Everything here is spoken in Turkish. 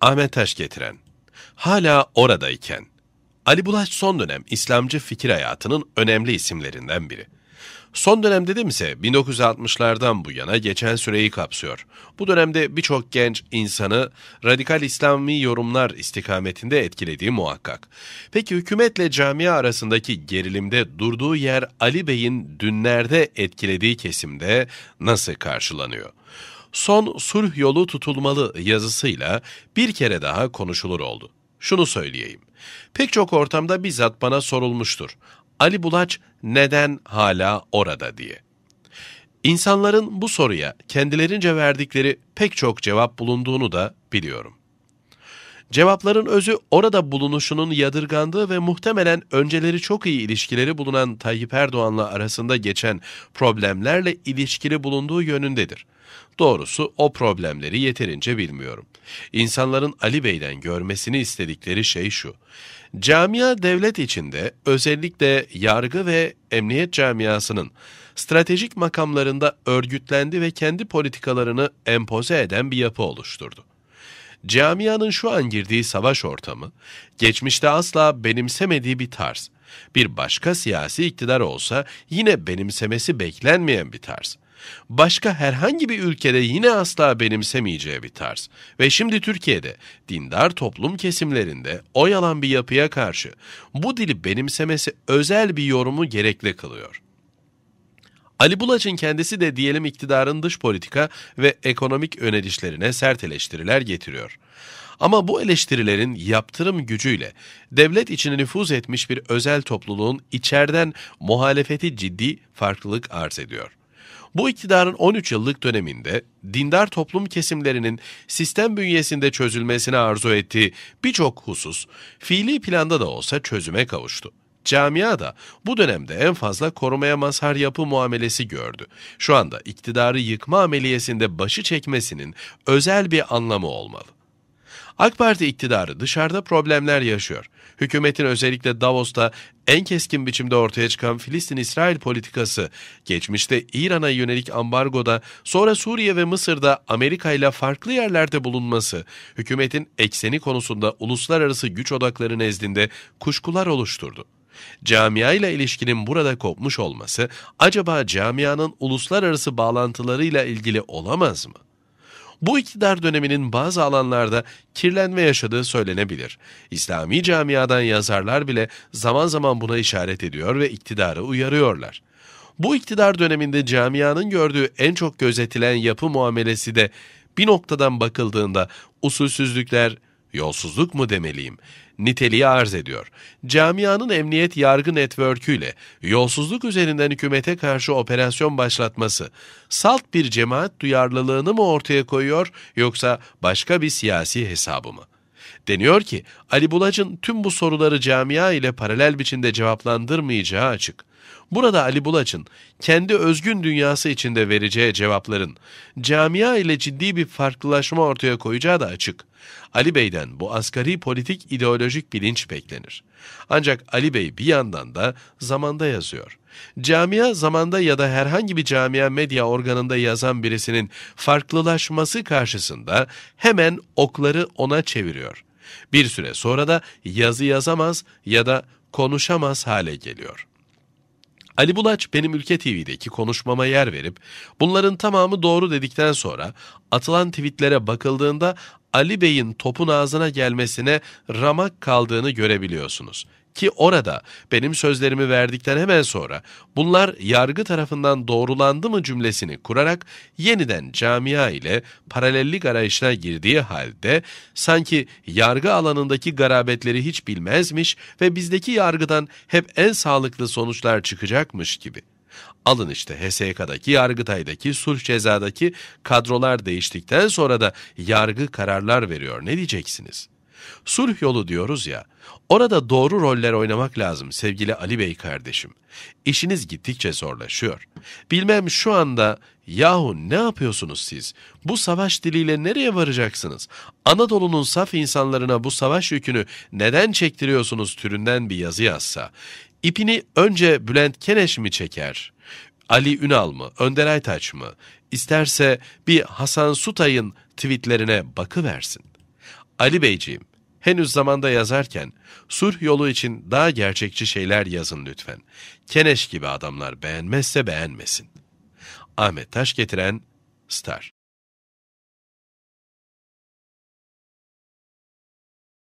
Ahmet Taş getiren. Hala oradayken. Ali Bulaş son dönem İslamcı fikir hayatının önemli isimlerinden biri. Son dönem dedim ise 1960'lardan bu yana geçen süreyi kapsıyor. Bu dönemde birçok genç insanı radikal İslami yorumlar istikametinde etkilediği muhakkak. Peki hükümetle camia arasındaki gerilimde durduğu yer Ali Bey'in dünlerde etkilediği kesimde nasıl karşılanıyor? son sulh yolu tutulmalı yazısıyla bir kere daha konuşulur oldu. Şunu söyleyeyim. Pek çok ortamda bizzat bana sorulmuştur. Ali Bulaç neden hala orada diye. İnsanların bu soruya kendilerince verdikleri pek çok cevap bulunduğunu da biliyorum. Cevapların özü orada bulunuşunun yadırgandığı ve muhtemelen önceleri çok iyi ilişkileri bulunan Tayyip Erdoğan'la arasında geçen problemlerle ilişkili bulunduğu yönündedir. Doğrusu o problemleri yeterince bilmiyorum. İnsanların Ali Bey'den görmesini istedikleri şey şu. Camia devlet içinde özellikle yargı ve emniyet camiasının stratejik makamlarında örgütlendi ve kendi politikalarını empoze eden bir yapı oluşturdu. Camianın şu an girdiği savaş ortamı, geçmişte asla benimsemediği bir tarz. Bir başka siyasi iktidar olsa yine benimsemesi beklenmeyen bir tarz başka herhangi bir ülkede yine asla benimsemeyeceği bir tarz. Ve şimdi Türkiye'de dindar toplum kesimlerinde oyalan bir yapıya karşı bu dili benimsemesi özel bir yorumu gerekli kılıyor. Ali Bulaç'ın kendisi de diyelim iktidarın dış politika ve ekonomik önerişlerine sert eleştiriler getiriyor. Ama bu eleştirilerin yaptırım gücüyle devlet içine nüfuz etmiş bir özel topluluğun içerden muhalefeti ciddi farklılık arz ediyor. Bu iktidarın 13 yıllık döneminde dindar toplum kesimlerinin sistem bünyesinde çözülmesini arzu ettiği birçok husus fiili planda da olsa çözüme kavuştu. Camia da bu dönemde en fazla korumaya mazhar yapı muamelesi gördü. Şu anda iktidarı yıkma ameliyesinde başı çekmesinin özel bir anlamı olmalı. AK Parti iktidarı dışarıda problemler yaşıyor. Hükümetin özellikle Davos'ta en keskin biçimde ortaya çıkan Filistin-İsrail politikası, geçmişte İran'a yönelik ambargoda, sonra Suriye ve Mısır'da Amerika ile farklı yerlerde bulunması, hükümetin ekseni konusunda uluslararası güç odakları nezdinde kuşkular oluşturdu. Camia ile ilişkinin burada kopmuş olması acaba camianın uluslararası bağlantılarıyla ilgili olamaz mı? Bu iktidar döneminin bazı alanlarda kirlenme yaşadığı söylenebilir. İslami camiadan yazarlar bile zaman zaman buna işaret ediyor ve iktidarı uyarıyorlar. Bu iktidar döneminde camianın gördüğü en çok gözetilen yapı muamelesi de bir noktadan bakıldığında usulsüzlükler, yolsuzluk mu demeliyim, niteliği arz ediyor. Camianın emniyet yargı network'üyle yolsuzluk üzerinden hükümete karşı operasyon başlatması, salt bir cemaat duyarlılığını mı ortaya koyuyor yoksa başka bir siyasi hesabı mı? Deniyor ki Ali Bulac'ın tüm bu soruları camia ile paralel biçimde cevaplandırmayacağı açık. Burada Ali Bulaç'ın kendi özgün dünyası içinde vereceği cevapların camia ile ciddi bir farklılaşma ortaya koyacağı da açık. Ali Bey'den bu asgari politik ideolojik bilinç beklenir. Ancak Ali Bey bir yandan da zamanda yazıyor. Camia zamanda ya da herhangi bir camia medya organında yazan birisinin farklılaşması karşısında hemen okları ona çeviriyor. Bir süre sonra da yazı yazamaz ya da konuşamaz hale geliyor. Ali Bulaç benim Ülke TV'deki konuşmama yer verip bunların tamamı doğru dedikten sonra atılan tweetlere bakıldığında Ali Bey'in topun ağzına gelmesine ramak kaldığını görebiliyorsunuz ki orada benim sözlerimi verdikten hemen sonra bunlar yargı tarafından doğrulandı mı cümlesini kurarak yeniden camia ile paralellik arayışına girdiği halde sanki yargı alanındaki garabetleri hiç bilmezmiş ve bizdeki yargıdan hep en sağlıklı sonuçlar çıkacakmış gibi. Alın işte HSK'daki, Yargıtay'daki, sulh cezadaki kadrolar değiştikten sonra da yargı kararlar veriyor. Ne diyeceksiniz?'' Sulh yolu diyoruz ya, orada doğru roller oynamak lazım sevgili Ali Bey kardeşim. İşiniz gittikçe zorlaşıyor. Bilmem şu anda yahu ne yapıyorsunuz siz? Bu savaş diliyle nereye varacaksınız? Anadolu'nun saf insanlarına bu savaş yükünü neden çektiriyorsunuz türünden bir yazı yazsa. İpini önce Bülent Keneş mi çeker? Ali Ünal mı, Önder Aytaç mı? İsterse bir Hasan Sutay'ın tweetlerine bakıversin. Ali Beyciğim, henüz zamanda yazarken sulh yolu için daha gerçekçi şeyler yazın lütfen. Keneş gibi adamlar beğenmezse beğenmesin. Ahmet Taş getiren Star